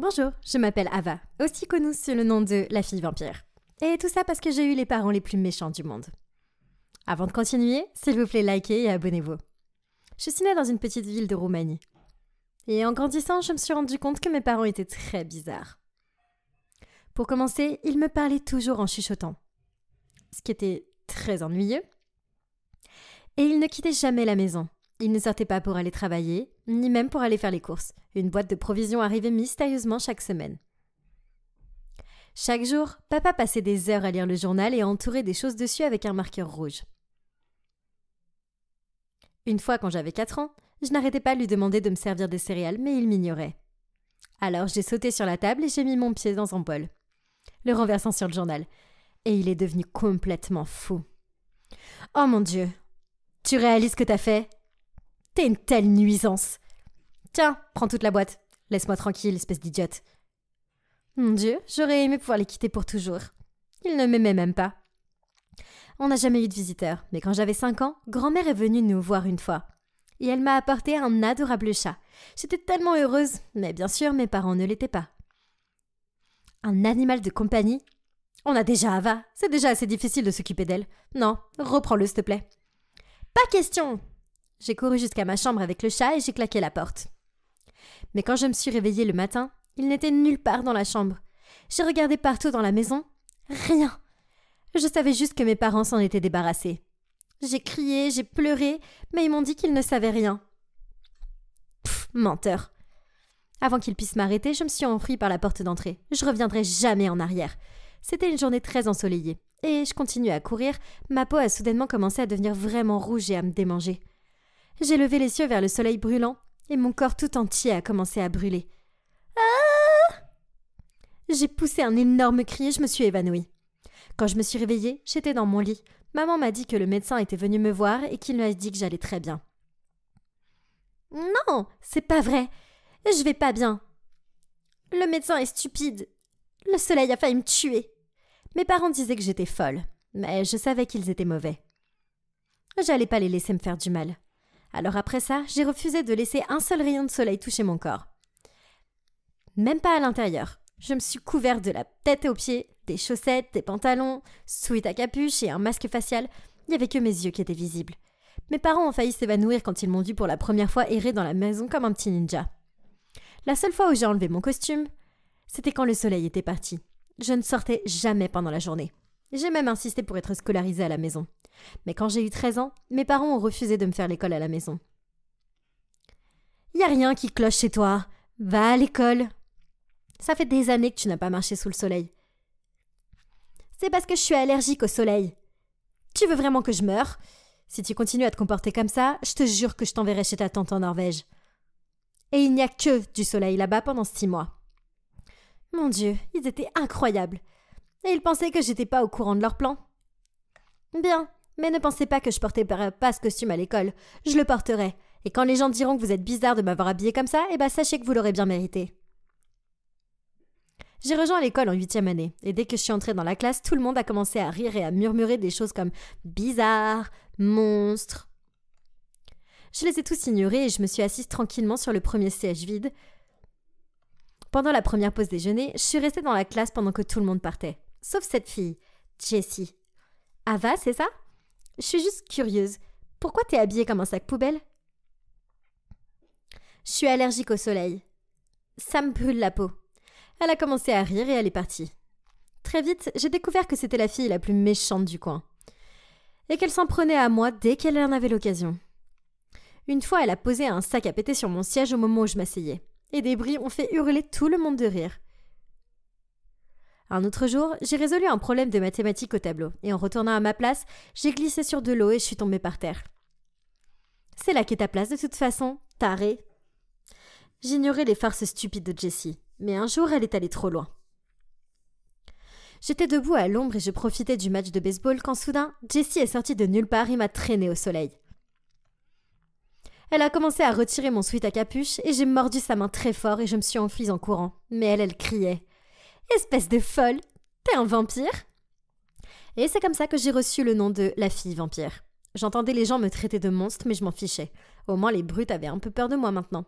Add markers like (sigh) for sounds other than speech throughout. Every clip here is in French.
Bonjour, je m'appelle Ava, aussi connue sous le nom de la fille vampire. Et tout ça parce que j'ai eu les parents les plus méchants du monde. Avant de continuer, s'il vous plaît, likez et abonnez-vous. Je suis née dans une petite ville de Roumanie. Et en grandissant, je me suis rendu compte que mes parents étaient très bizarres. Pour commencer, ils me parlaient toujours en chuchotant, ce qui était très ennuyeux. Et ils ne quittaient jamais la maison, il ne sortait pas pour aller travailler, ni même pour aller faire les courses. Une boîte de provisions arrivait mystérieusement chaque semaine. Chaque jour, papa passait des heures à lire le journal et à entourer des choses dessus avec un marqueur rouge. Une fois, quand j'avais 4 ans, je n'arrêtais pas de lui demander de me servir des céréales, mais il m'ignorait. Alors j'ai sauté sur la table et j'ai mis mon pied dans son bol, le renversant sur le journal. Et il est devenu complètement fou. Oh mon Dieu Tu réalises ce que t'as fait une telle nuisance. Tiens, prends toute la boîte. Laisse-moi tranquille, espèce d'idiote. Mon Dieu, j'aurais aimé pouvoir les quitter pour toujours. Ils ne m'aimaient même pas. On n'a jamais eu de visiteurs, mais quand j'avais cinq ans, grand-mère est venue nous voir une fois. Et elle m'a apporté un adorable chat. J'étais tellement heureuse, mais bien sûr, mes parents ne l'étaient pas. Un animal de compagnie On a déjà Ava, c'est déjà assez difficile de s'occuper d'elle. Non, reprends-le s'il te plaît. Pas question j'ai couru jusqu'à ma chambre avec le chat et j'ai claqué la porte. Mais quand je me suis réveillée le matin, il n'était nulle part dans la chambre. J'ai regardé partout dans la maison. Rien. Je savais juste que mes parents s'en étaient débarrassés. J'ai crié, j'ai pleuré, mais ils m'ont dit qu'ils ne savaient rien. Pff, menteur. Avant qu'ils puissent m'arrêter, je me suis enfuie par la porte d'entrée. Je reviendrai jamais en arrière. C'était une journée très ensoleillée, et je continuais à courir, ma peau a soudainement commencé à devenir vraiment rouge et à me démanger. J'ai levé les yeux vers le soleil brûlant, et mon corps tout entier a commencé à brûler. Ah J'ai poussé un énorme cri et je me suis évanouie. Quand je me suis réveillée, j'étais dans mon lit. Maman m'a dit que le médecin était venu me voir et qu'il m'a dit que j'allais très bien. Non, c'est pas vrai. Je vais pas bien. Le médecin est stupide. Le soleil a failli me tuer. Mes parents disaient que j'étais folle, mais je savais qu'ils étaient mauvais. J'allais pas les laisser me faire du mal. Alors après ça, j'ai refusé de laisser un seul rayon de soleil toucher mon corps. Même pas à l'intérieur. Je me suis couvert de la tête aux pieds, des chaussettes, des pantalons, sweat à capuche et un masque facial. Il n'y avait que mes yeux qui étaient visibles. Mes parents ont failli s'évanouir quand ils m'ont dû pour la première fois errer dans la maison comme un petit ninja. La seule fois où j'ai enlevé mon costume, c'était quand le soleil était parti. Je ne sortais jamais pendant la journée. J'ai même insisté pour être scolarisée à la maison. Mais quand j'ai eu 13 ans, mes parents ont refusé de me faire l'école à la maison. Y a rien qui cloche chez toi. Va à l'école. Ça fait des années que tu n'as pas marché sous le soleil. C'est parce que je suis allergique au soleil. Tu veux vraiment que je meure Si tu continues à te comporter comme ça, je te jure que je t'enverrai chez ta tante en Norvège. Et il n'y a que du soleil là-bas pendant six mois. Mon Dieu, ils étaient incroyables et ils pensaient que j'étais pas au courant de leur plan. Bien, mais ne pensez pas que je portais pas ce costume à l'école. Je le porterai. Et quand les gens diront que vous êtes bizarre de m'avoir habillé comme ça, eh ben sachez que vous l'aurez bien mérité. J'ai rejoint l'école en huitième année, et dès que je suis entrée dans la classe, tout le monde a commencé à rire et à murmurer des choses comme bizarre, monstre. Je les ai tous ignorés et je me suis assise tranquillement sur le premier siège vide. Pendant la première pause déjeuner, je suis restée dans la classe pendant que tout le monde partait. Sauf cette fille, Jessie. Ava, c'est ça Je suis juste curieuse. Pourquoi t'es habillée comme un sac poubelle Je suis allergique au soleil. Ça me brûle la peau. Elle a commencé à rire et elle est partie. Très vite, j'ai découvert que c'était la fille la plus méchante du coin. Et qu'elle s'en prenait à moi dès qu'elle en avait l'occasion. Une fois, elle a posé un sac à péter sur mon siège au moment où je m'asseyais. Et des bruits ont fait hurler tout le monde de rire. Un autre jour, j'ai résolu un problème de mathématiques au tableau, et en retournant à ma place, j'ai glissé sur de l'eau et je suis tombée par terre. C'est là qu'est ta place de toute façon, tarée. J'ignorais les farces stupides de Jessie, mais un jour elle est allée trop loin. J'étais debout à l'ombre et je profitais du match de baseball quand soudain, Jessie est sortie de nulle part et m'a traînée au soleil. Elle a commencé à retirer mon sweat à capuche et j'ai mordu sa main très fort et je me suis enfuie en courant. Mais elle, elle criait. Espèce de folle T'es un vampire Et c'est comme ça que j'ai reçu le nom de la fille vampire. J'entendais les gens me traiter de monstre, mais je m'en fichais. Au moins, les brutes avaient un peu peur de moi maintenant.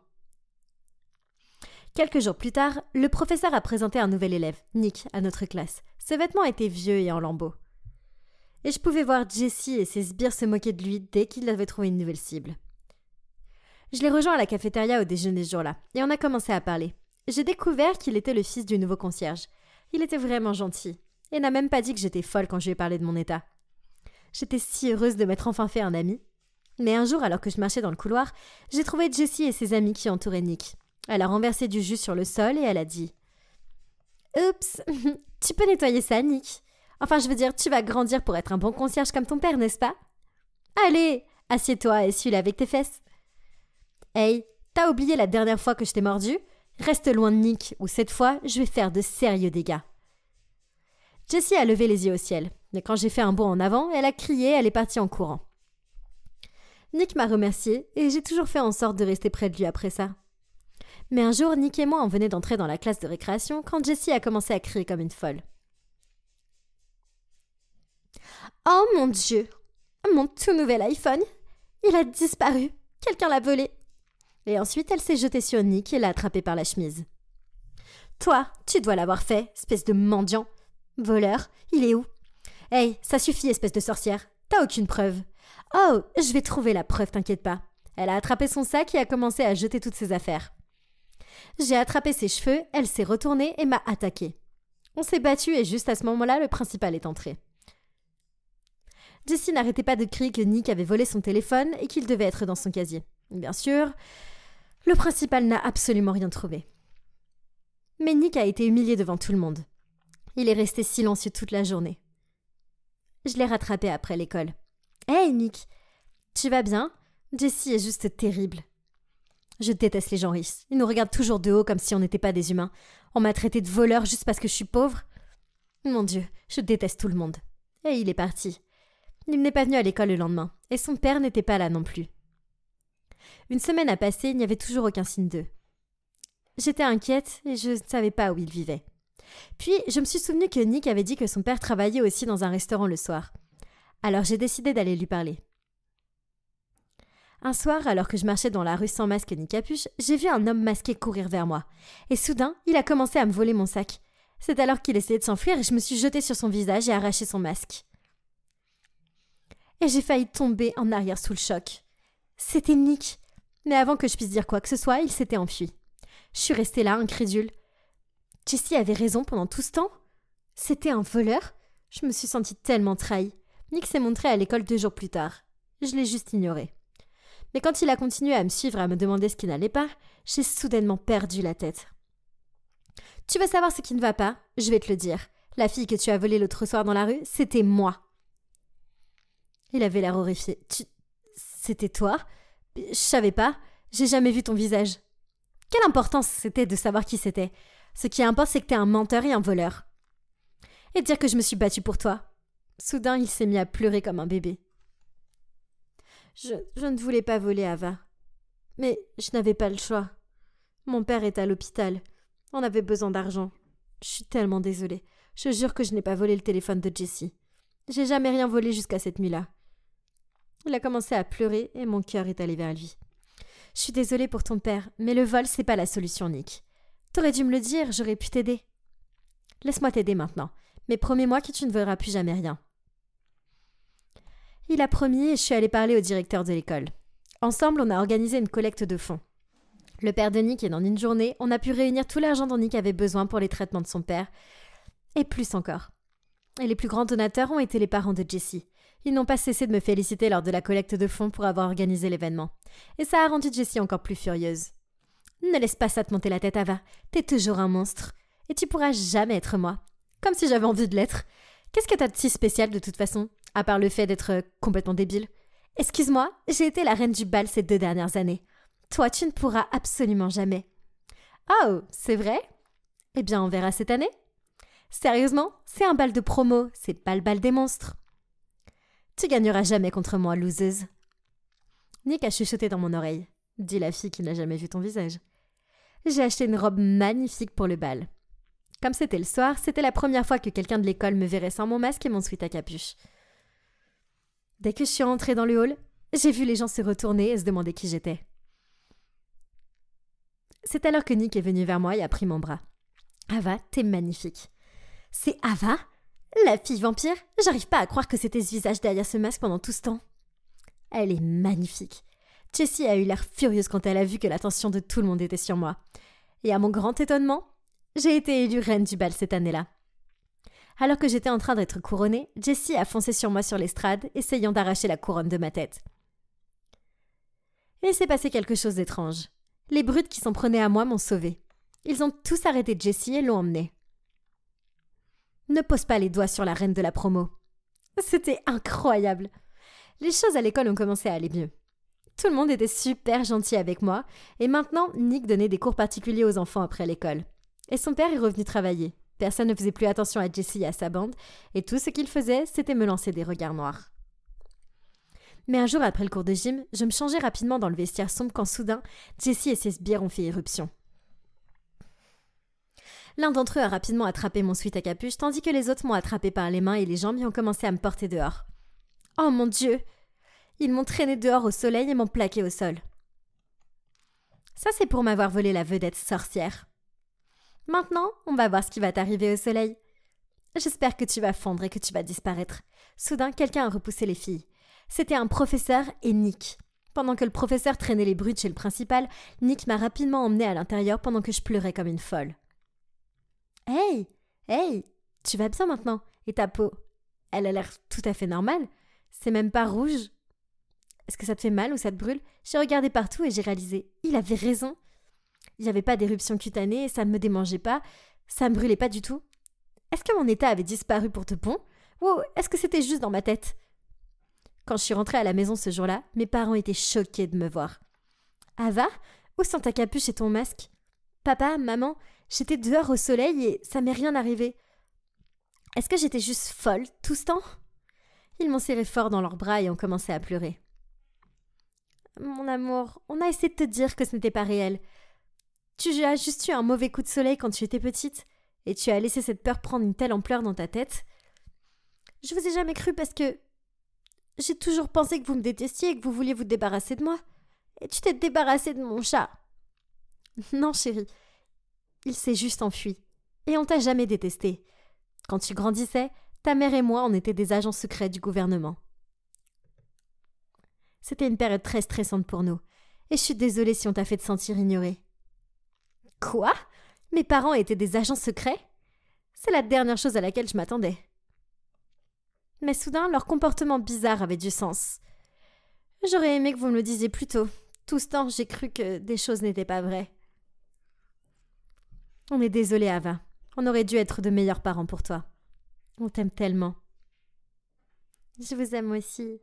Quelques jours plus tard, le professeur a présenté un nouvel élève, Nick, à notre classe. Ses vêtements étaient vieux et en lambeaux. Et je pouvais voir Jessie et ses sbires se moquer de lui dès qu'il avait trouvé une nouvelle cible. Je l'ai rejoint à la cafétéria au déjeuner ce jour-là, et on a commencé à parler j'ai découvert qu'il était le fils du nouveau concierge. Il était vraiment gentil, et n'a même pas dit que j'étais folle quand je lui ai parlé de mon état. J'étais si heureuse de m'être enfin fait un ami. Mais un jour, alors que je marchais dans le couloir, j'ai trouvé Jessie et ses amis qui entouraient Nick. Elle a renversé du jus sur le sol et elle a dit Oups, (laughs) tu peux nettoyer ça, Nick. Enfin, je veux dire, tu vas grandir pour être un bon concierge comme ton père, n'est-ce pas Allez, assieds-toi et suis avec tes fesses. Hey, t'as oublié la dernière fois que je t'ai mordu Reste loin de Nick, ou cette fois, je vais faire de sérieux dégâts. Jessie a levé les yeux au ciel, mais quand j'ai fait un bond en avant, elle a crié, elle est partie en courant. Nick m'a remercié, et j'ai toujours fait en sorte de rester près de lui après ça. Mais un jour, Nick et moi, en venait d'entrer dans la classe de récréation quand Jessie a commencé à crier comme une folle. Oh mon Dieu Mon tout nouvel iPhone Il a disparu Quelqu'un l'a volé et ensuite, elle s'est jetée sur Nick et l'a attrapé par la chemise. Toi, tu dois l'avoir fait, espèce de mendiant. Voleur, il est où Hey, ça suffit, espèce de sorcière. T'as aucune preuve. Oh, je vais trouver la preuve, t'inquiète pas. Elle a attrapé son sac et a commencé à jeter toutes ses affaires. J'ai attrapé ses cheveux, elle s'est retournée et m'a attaqué. On s'est battu et juste à ce moment-là, le principal est entré. Jessie n'arrêtait pas de crier que Nick avait volé son téléphone et qu'il devait être dans son casier. Bien sûr, le principal n'a absolument rien trouvé. Mais Nick a été humilié devant tout le monde. Il est resté silencieux toute la journée. Je l'ai rattrapé après l'école. Hé hey Nick, tu vas bien Jessie est juste terrible. Je déteste les gens riches. Ils nous regardent toujours de haut comme si on n'était pas des humains. On m'a traité de voleur juste parce que je suis pauvre. Mon Dieu, je déteste tout le monde. Et il est parti. Il n'est pas venu à l'école le lendemain, et son père n'était pas là non plus. Une semaine a passé, il n'y avait toujours aucun signe d'eux. J'étais inquiète et je ne savais pas où ils vivaient. Puis, je me suis souvenue que Nick avait dit que son père travaillait aussi dans un restaurant le soir. Alors j'ai décidé d'aller lui parler. Un soir, alors que je marchais dans la rue sans masque ni capuche, j'ai vu un homme masqué courir vers moi. Et soudain, il a commencé à me voler mon sac. C'est alors qu'il essayait de s'enfuir et je me suis jetée sur son visage et arraché son masque. Et j'ai failli tomber en arrière sous le choc. C'était Nick. Mais avant que je puisse dire quoi que ce soit, il s'était enfui. Je suis restée là, incrédule. Jessie avait raison pendant tout ce temps C'était un voleur Je me suis sentie tellement trahie. Nick s'est montré à l'école deux jours plus tard. Je l'ai juste ignoré. Mais quand il a continué à me suivre et à me demander ce qui n'allait pas, j'ai soudainement perdu la tête. Tu veux savoir ce qui ne va pas Je vais te le dire. La fille que tu as volée l'autre soir dans la rue, c'était moi. Il avait l'air horrifié c'était toi Je savais pas, j'ai jamais vu ton visage. Quelle importance c'était de savoir qui c'était Ce qui importe, c'est que t'es un menteur et un voleur. Et dire que je me suis battue pour toi. Soudain, il s'est mis à pleurer comme un bébé. Je, ne voulais pas voler, Ava. Mais je n'avais pas le choix. Mon père est à l'hôpital. On avait besoin d'argent. Je suis tellement désolée. Je jure que je n'ai pas volé le téléphone de Jessie. J'ai jamais rien volé jusqu'à cette nuit-là. Il a commencé à pleurer et mon cœur est allé vers lui. Je suis désolée pour ton père, mais le vol, c'est pas la solution, Nick. T'aurais dû me le dire, j'aurais pu t'aider. Laisse-moi t'aider maintenant, mais promets-moi que tu ne verras plus jamais rien. Il a promis et je suis allée parler au directeur de l'école. Ensemble, on a organisé une collecte de fonds. Le père de Nick est dans une journée, on a pu réunir tout l'argent dont Nick avait besoin pour les traitements de son père, et plus encore. Et les plus grands donateurs ont été les parents de Jessie. Ils n'ont pas cessé de me féliciter lors de la collecte de fonds pour avoir organisé l'événement. Et ça a rendu Jessie encore plus furieuse. Ne laisse pas ça te monter la tête, Ava. T'es toujours un monstre. Et tu pourras jamais être moi. Comme si j'avais envie de l'être. Qu'est-ce que t'as de si spécial de toute façon, à part le fait d'être euh, complètement débile Excuse-moi, j'ai été la reine du bal ces deux dernières années. Toi, tu ne pourras absolument jamais. Oh, c'est vrai Eh bien, on verra cette année. Sérieusement, c'est un bal de promo, c'est pas le bal des monstres. Tu gagneras jamais contre moi, loseuse. Nick a chuchoté dans mon oreille, dit la fille qui n'a jamais vu ton visage. J'ai acheté une robe magnifique pour le bal. Comme c'était le soir, c'était la première fois que quelqu'un de l'école me verrait sans mon masque et mon sweat à capuche. Dès que je suis rentrée dans le hall, j'ai vu les gens se retourner et se demander qui j'étais. C'est alors que Nick est venu vers moi et a pris mon bras. Ava, ah t'es magnifique. C'est Ava La fille vampire J'arrive pas à croire que c'était ce visage derrière ce masque pendant tout ce temps. Elle est magnifique. Jessie a eu l'air furieuse quand elle a vu que l'attention de tout le monde était sur moi. Et à mon grand étonnement, j'ai été élue reine du bal cette année-là. Alors que j'étais en train d'être couronnée, Jessie a foncé sur moi sur l'estrade, essayant d'arracher la couronne de ma tête. Et s'est passé quelque chose d'étrange. Les brutes qui s'en prenaient à moi m'ont sauvée. Ils ont tous arrêté Jessie et l'ont emmenée. Ne pose pas les doigts sur la reine de la promo. C'était incroyable. Les choses à l'école ont commencé à aller mieux. Tout le monde était super gentil avec moi, et maintenant Nick donnait des cours particuliers aux enfants après l'école. Et son père est revenu travailler. Personne ne faisait plus attention à Jessie et à sa bande, et tout ce qu'il faisait, c'était me lancer des regards noirs. Mais un jour après le cours de gym, je me changeais rapidement dans le vestiaire sombre quand soudain, Jessie et ses sbires ont fait éruption. L'un d'entre eux a rapidement attrapé mon sweat à capuche, tandis que les autres m'ont attrapé par les mains et les jambes et ont commencé à me porter dehors. Oh mon Dieu Ils m'ont traîné dehors au soleil et m'ont plaqué au sol. Ça, c'est pour m'avoir volé la vedette sorcière. Maintenant, on va voir ce qui va t'arriver au soleil. J'espère que tu vas fondre et que tu vas disparaître. Soudain, quelqu'un a repoussé les filles. C'était un professeur et Nick. Pendant que le professeur traînait les brutes chez le principal, Nick m'a rapidement emmené à l'intérieur pendant que je pleurais comme une folle. Hey Hey Tu vas bien maintenant Et ta peau Elle a l'air tout à fait normale. C'est même pas rouge. Est-ce que ça te fait mal ou ça te brûle J'ai regardé partout et j'ai réalisé. Il avait raison. Il n'y avait pas d'éruption cutanée, ça ne me démangeait pas, ça ne me brûlait pas du tout. Est-ce que mon état avait disparu pour te bon Wow, est-ce que c'était juste dans ma tête Quand je suis rentrée à la maison ce jour-là, mes parents étaient choqués de me voir. Ava, où sont ta capuche et ton masque Papa, maman, J'étais dehors au soleil et ça m'est rien arrivé. Est-ce que j'étais juste folle tout ce temps Ils m'ont serré fort dans leurs bras et ont commencé à pleurer. Mon amour, on a essayé de te dire que ce n'était pas réel. Tu as juste eu un mauvais coup de soleil quand tu étais petite, et tu as laissé cette peur prendre une telle ampleur dans ta tête. Je vous ai jamais cru parce que j'ai toujours pensé que vous me détestiez et que vous vouliez vous débarrasser de moi. Et tu t'es débarrassé de mon chat. Non, chérie, il s'est juste enfui. Et on t'a jamais détesté. Quand tu grandissais, ta mère et moi, on était des agents secrets du gouvernement. C'était une période très stressante pour nous, et je suis désolée si on t'a fait te sentir ignorée. Quoi Mes parents étaient des agents secrets C'est la dernière chose à laquelle je m'attendais. Mais soudain, leur comportement bizarre avait du sens. J'aurais aimé que vous me le disiez plus tôt. Tout ce temps, j'ai cru que des choses n'étaient pas vraies. On est désolé, Ava. On aurait dû être de meilleurs parents pour toi. On t'aime tellement. Je vous aime aussi.